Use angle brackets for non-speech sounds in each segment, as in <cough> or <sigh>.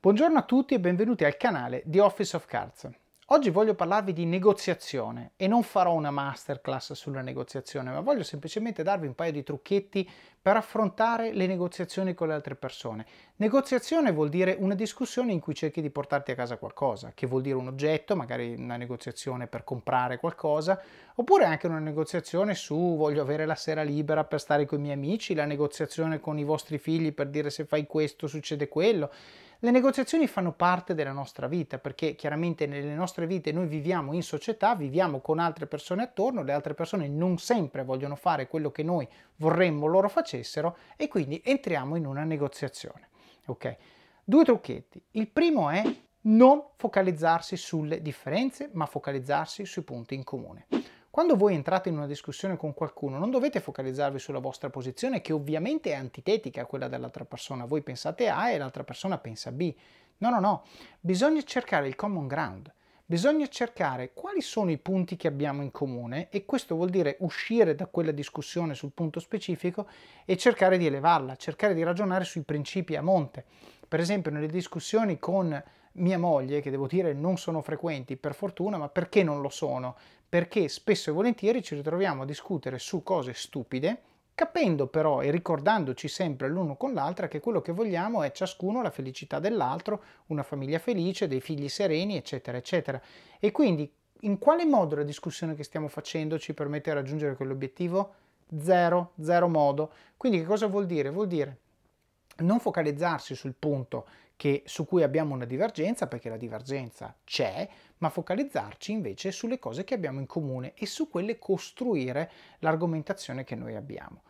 Buongiorno a tutti e benvenuti al canale di Office of Cards. Oggi voglio parlarvi di negoziazione e non farò una masterclass sulla negoziazione, ma voglio semplicemente darvi un paio di trucchetti per affrontare le negoziazioni con le altre persone. Negoziazione vuol dire una discussione in cui cerchi di portarti a casa qualcosa, che vuol dire un oggetto, magari una negoziazione per comprare qualcosa, oppure anche una negoziazione su voglio avere la sera libera per stare con i miei amici, la negoziazione con i vostri figli per dire se fai questo succede quello. Le negoziazioni fanno parte della nostra vita perché chiaramente nelle nostre vite noi viviamo in società, viviamo con altre persone attorno, le altre persone non sempre vogliono fare quello che noi vorremmo loro facessero e quindi entriamo in una negoziazione. Ok? Due trucchetti. Il primo è non focalizzarsi sulle differenze, ma focalizzarsi sui punti in comune. Quando voi entrate in una discussione con qualcuno, non dovete focalizzarvi sulla vostra posizione, che ovviamente è antitetica a quella dell'altra persona. Voi pensate A e l'altra persona pensa B. No, no, no. Bisogna cercare il common ground. Bisogna cercare quali sono i punti che abbiamo in comune e questo vuol dire uscire da quella discussione sul punto specifico e cercare di elevarla, cercare di ragionare sui principi a monte. Per esempio nelle discussioni con mia moglie, che devo dire non sono frequenti per fortuna, ma perché non lo sono? perché spesso e volentieri ci ritroviamo a discutere su cose stupide, capendo però e ricordandoci sempre l'uno con l'altra che quello che vogliamo è ciascuno la felicità dell'altro, una famiglia felice, dei figli sereni, eccetera, eccetera. E quindi in quale modo la discussione che stiamo facendo ci permette di raggiungere quell'obiettivo? Zero, zero modo. Quindi che cosa vuol dire? Vuol dire non focalizzarsi sul punto che, su cui abbiamo una divergenza, perché la divergenza c'è, ma focalizzarci invece sulle cose che abbiamo in comune e su quelle costruire l'argomentazione che noi abbiamo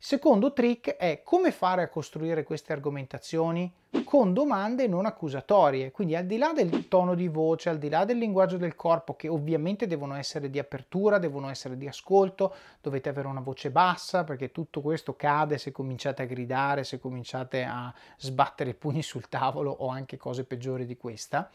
secondo trick è come fare a costruire queste argomentazioni con domande non accusatorie, quindi al di là del tono di voce, al di là del linguaggio del corpo, che ovviamente devono essere di apertura, devono essere di ascolto, dovete avere una voce bassa perché tutto questo cade se cominciate a gridare, se cominciate a sbattere i pugni sul tavolo o anche cose peggiori di questa.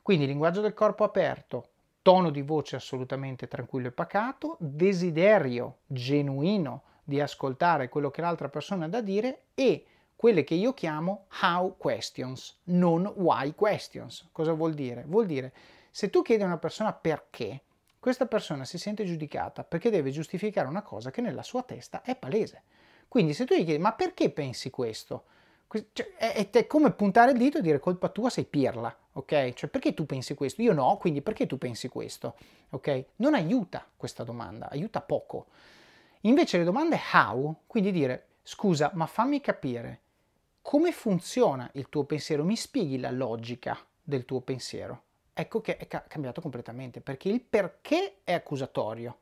Quindi linguaggio del corpo aperto, tono di voce assolutamente tranquillo e pacato, desiderio genuino di ascoltare quello che l'altra persona ha da dire e quelle che io chiamo how questions, non why questions. Cosa vuol dire? Vuol dire se tu chiedi a una persona perché, questa persona si sente giudicata perché deve giustificare una cosa che nella sua testa è palese. Quindi se tu gli chiedi ma perché pensi questo? Cioè, è, è, come puntare il dito e dire colpa tua sei pirla, ok? Cioè perché tu pensi questo? Io no, quindi perché tu pensi questo? Ok? Non aiuta questa domanda, aiuta poco. Invece le domande how, quindi dire scusa ma fammi capire come funziona il tuo pensiero, mi spieghi la logica del tuo pensiero. Ecco che è ca- cambiato completamente perché il perché è accusatorio.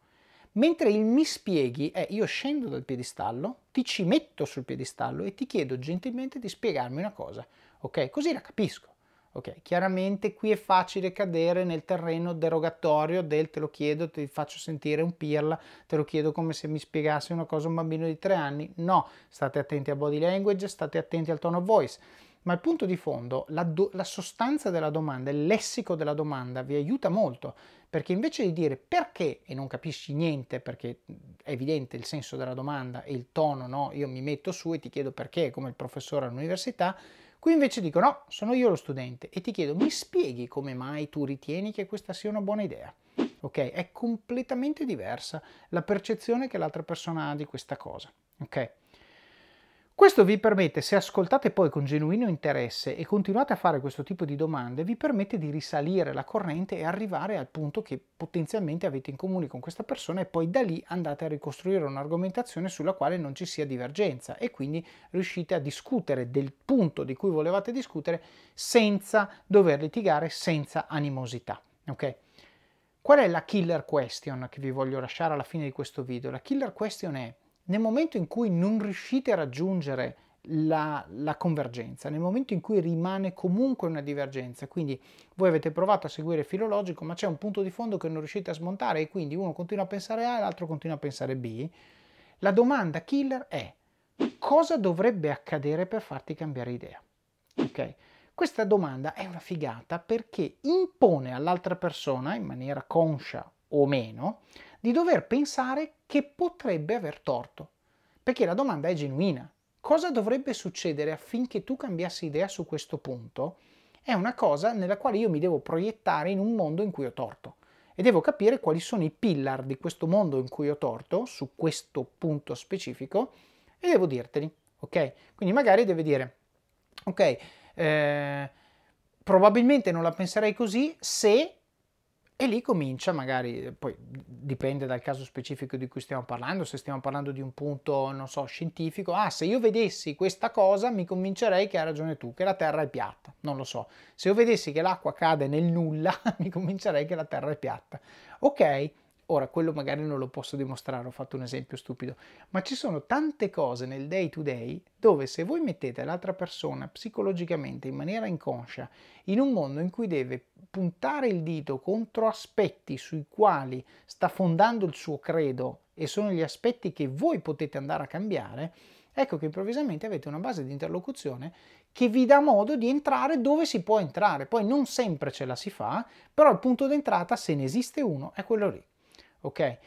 Mentre il mi spieghi è io scendo dal piedistallo, ti ci metto sul piedistallo e ti chiedo gentilmente di spiegarmi una cosa, ok? Così la capisco. Ok, chiaramente qui è facile cadere nel terreno derogatorio del te lo chiedo, ti faccio sentire un pirla, te lo chiedo come se mi spiegassi una cosa un bambino di tre anni. No, state attenti al body language, state attenti al tono of voice. Ma il punto di fondo, la, do, la sostanza della domanda, il lessico della domanda vi aiuta molto, perché invece di dire perché e non capisci niente, perché è evidente il senso della domanda e il tono, no? Io mi metto su e ti chiedo perché, come il professore all'università, Qui invece dico no, sono io lo studente e ti chiedo mi spieghi come mai tu ritieni che questa sia una buona idea. Ok, è completamente diversa la percezione che l'altra persona ha di questa cosa. Ok? Questo vi permette, se ascoltate poi con genuino interesse e continuate a fare questo tipo di domande, vi permette di risalire la corrente e arrivare al punto che potenzialmente avete in comune con questa persona e poi da lì andate a ricostruire un'argomentazione sulla quale non ci sia divergenza e quindi riuscite a discutere del punto di cui volevate discutere senza dover litigare, senza animosità. Ok? Qual è la killer question che vi voglio lasciare alla fine di questo video? La killer question è nel momento in cui non riuscite a raggiungere la, la, convergenza, nel momento in cui rimane comunque una divergenza, quindi voi avete provato a seguire il filologico, ma c'è un punto di fondo che non riuscite a smontare e quindi uno continua a pensare A e l'altro continua a pensare B, la domanda killer è cosa dovrebbe accadere per farti cambiare idea? Ok? Questa domanda è una figata perché impone all'altra persona, in maniera conscia o meno, di dover pensare che potrebbe aver torto. Perché la domanda è genuina. Cosa dovrebbe succedere affinché tu cambiassi idea su questo punto? È una cosa nella quale io mi devo proiettare in un mondo in cui ho torto e devo capire quali sono i pillar di questo mondo in cui ho torto su questo punto specifico e devo dirteli, ok? Quindi magari deve dire, ok, eh, probabilmente non la penserei così se e lì comincia magari, poi dipende dal caso specifico di cui stiamo parlando, se stiamo parlando di un punto, non so, scientifico, ah, se io vedessi questa cosa mi convincerei che hai ragione tu, che la Terra è piatta, non lo so. Se io vedessi che l'acqua cade nel nulla, <laughs> mi convincerei che la Terra è piatta. Ok, Ora, quello magari non lo posso dimostrare, ho fatto un esempio stupido, ma ci sono tante cose nel day to day dove se voi mettete l'altra persona psicologicamente in maniera inconscia in un mondo in cui deve puntare il dito contro aspetti sui quali sta fondando il suo credo e sono gli aspetti che voi potete andare a cambiare, ecco che improvvisamente avete una base di interlocuzione che vi dà modo di entrare dove si può entrare. Poi non sempre ce la si fa, però il punto d'entrata, se ne esiste uno, è quello lì ok?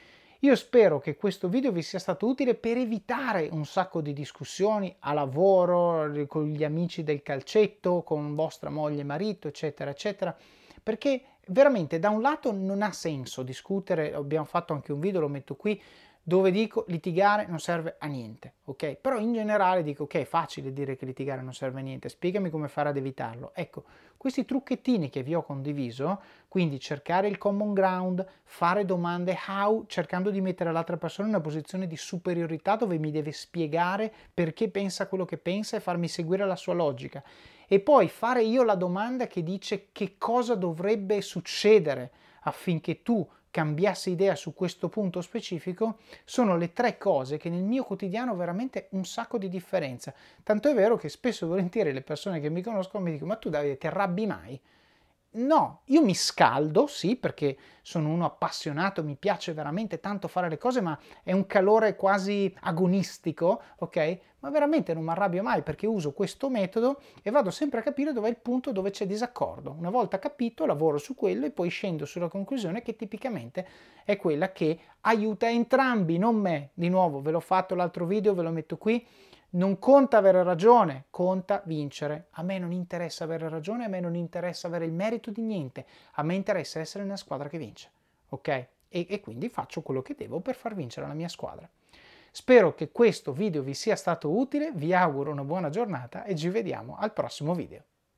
Io spero che questo video vi sia stato utile per evitare un sacco di discussioni a lavoro, con gli amici del calcetto, con vostra moglie e marito, eccetera, eccetera, perché veramente da un lato non ha senso discutere, abbiamo fatto anche un video, lo metto qui, dove dico litigare non serve a niente, ok? Però in generale dico ok, è facile dire che litigare non serve a niente, spiegami come fare ad evitarlo. Ecco, questi trucchettini che vi ho condiviso, quindi cercare il common ground, fare domande how, cercando di mettere l'altra persona in una posizione di superiorità dove mi deve spiegare perché pensa quello che pensa e farmi seguire la sua logica. E poi fare io la domanda che dice che cosa dovrebbe succedere affinché tu cambiassi idea su questo punto specifico sono le tre cose che nel mio quotidiano veramente un sacco di differenza. Tanto è vero che spesso e volentieri le persone che mi conoscono mi dicono ma tu Davide ti arrabbi mai? No, io mi scaldo, sì, perché sono uno appassionato, mi piace veramente tanto fare le cose, ma è un calore quasi agonistico, ok? Ma veramente non mi arrabbio mai perché uso questo metodo e vado sempre a capire dov'è il punto dove c'è disaccordo. Una volta capito, lavoro su quello e poi scendo sulla conclusione che tipicamente è quella che aiuta entrambi, non me. Di nuovo, ve l'ho fatto l'altro video, ve lo metto qui. Non conta avere ragione, conta vincere. A me non interessa avere ragione, a me non interessa avere il merito di niente, a me interessa essere nella squadra che vince, ok? E, e quindi faccio quello che devo per far vincere la mia squadra. Spero che questo video vi sia stato utile, vi auguro una buona giornata e ci vediamo al prossimo video.